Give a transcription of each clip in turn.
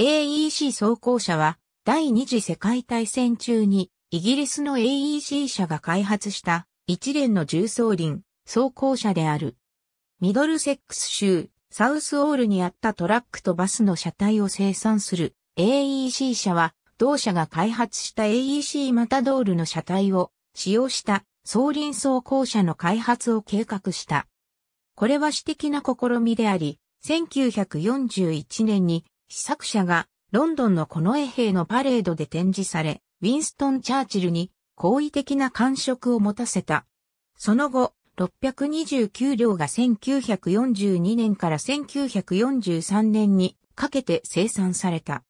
AEC 装甲車は第二次世界大戦中にイギリスの AEC 社が開発した一連の重装輪装甲車である。ミドルセックス州サウスオールにあったトラックとバスの車体を生産する AEC 社は同社が開発した AEC マタドールの車体を使用した装輪装甲車の開発を計画した。これは私的な試みであり、1941年に作者がロンドンのこの衛兵のパレードで展示され、ウィンストン・チャーチルに好意的な感触を持たせた。その後、629両が1942年から1943年にかけて生産された。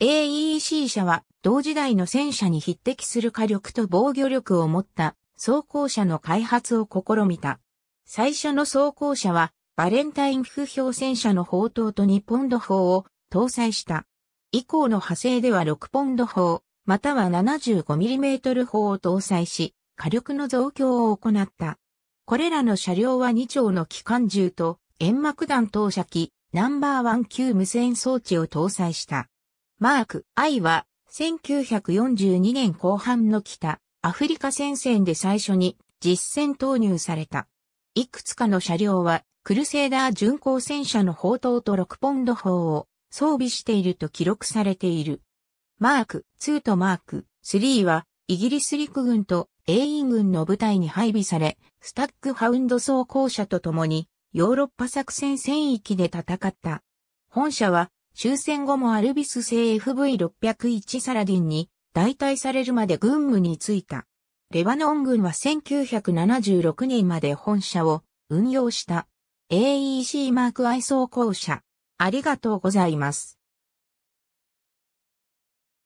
AEC 車は同時代の戦車に匹敵する火力と防御力を持った装甲車の開発を試みた。最初の装甲車はバレンタイン風評戦車の砲塔と日本土砲を搭載した。以降の派生では6ポンド砲、または 75mm 砲を搭載し、火力の増強を行った。これらの車両は2丁の機関銃と煙幕弾投射機ナンバーワン級無線装置を搭載した。マーク I は1942年後半の北アフリカ戦線で最初に実戦投入された。いくつかの車両はクルセーダー巡航戦車の砲塔と6ポンド砲を装備していると記録されている。マーク2とマーク3はイギリス陸軍と英印軍の部隊に配備され、スタックハウンド装甲車と共にヨーロッパ作戦戦域で戦った。本社は終戦後もアルビス製 FV601 サラディンに代替されるまで軍務に就いた。レバノン軍は1976年まで本社を運用した AEC マーク I 装甲車ありがとうございます。